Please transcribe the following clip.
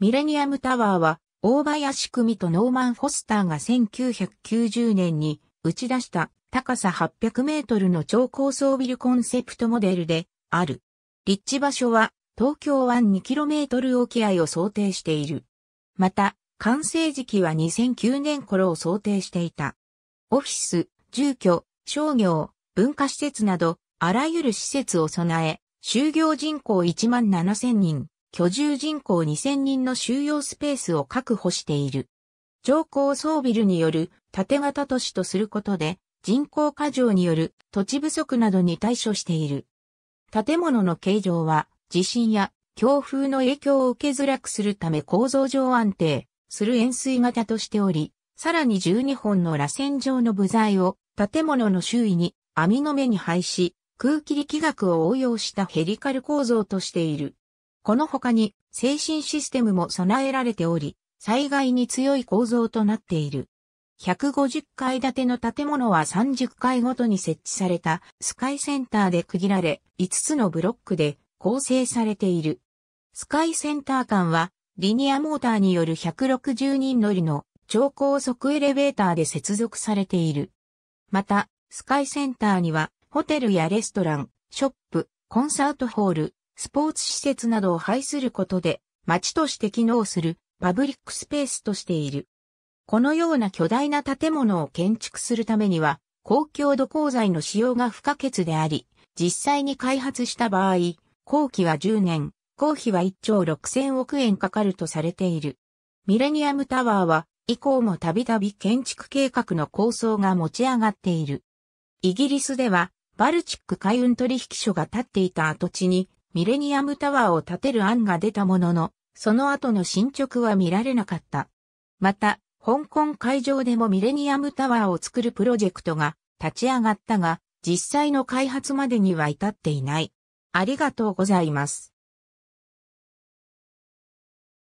ミレニアムタワーは、大林組とノーマン・フォスターが1990年に打ち出した高さ800メートルの超高層ビルコンセプトモデルである。立地場所は東京湾2トル沖合を想定している。また、完成時期は2009年頃を想定していた。オフィス、住居、商業、文化施設など、あらゆる施設を備え、就業人口1万7000人、居住人口2000人の収容スペースを確保している。上高層ビルによる縦型都市とすることで、人口過剰による土地不足などに対処している。建物の形状は地震や強風の影響を受けづらくするため構造上安定する円錐型としており、さらに12本の螺旋状の部材を建物の周囲に網の目に配し、空気力学を応用したヘリカル構造としている。この他に精神システムも備えられており、災害に強い構造となっている。150階建ての建物は30階ごとに設置されたスカイセンターで区切られ、5つのブロックで構成されている。スカイセンター間は、リニアモーターによる160人乗りの超高速エレベーターで接続されている。また、スカイセンターには、ホテルやレストラン、ショップ、コンサートホール、スポーツ施設などを配することで、街として機能するパブリックスペースとしている。このような巨大な建物を建築するためには、公共土鉱材の使用が不可欠であり、実際に開発した場合、工期は10年、工費は1兆6000億円かかるとされている。ミレニアムタワーは、以降もたびたび建築計画の構想が持ち上がっている。イギリスでは、バルチック海運取引所が建っていた跡地に、ミレニアムタワーを建てる案が出たものの、その後の進捗は見られなかった。また、香港会場でもミレニアムタワーを作るプロジェクトが立ち上がったが、実際の開発までには至っていない。ありがとうございます。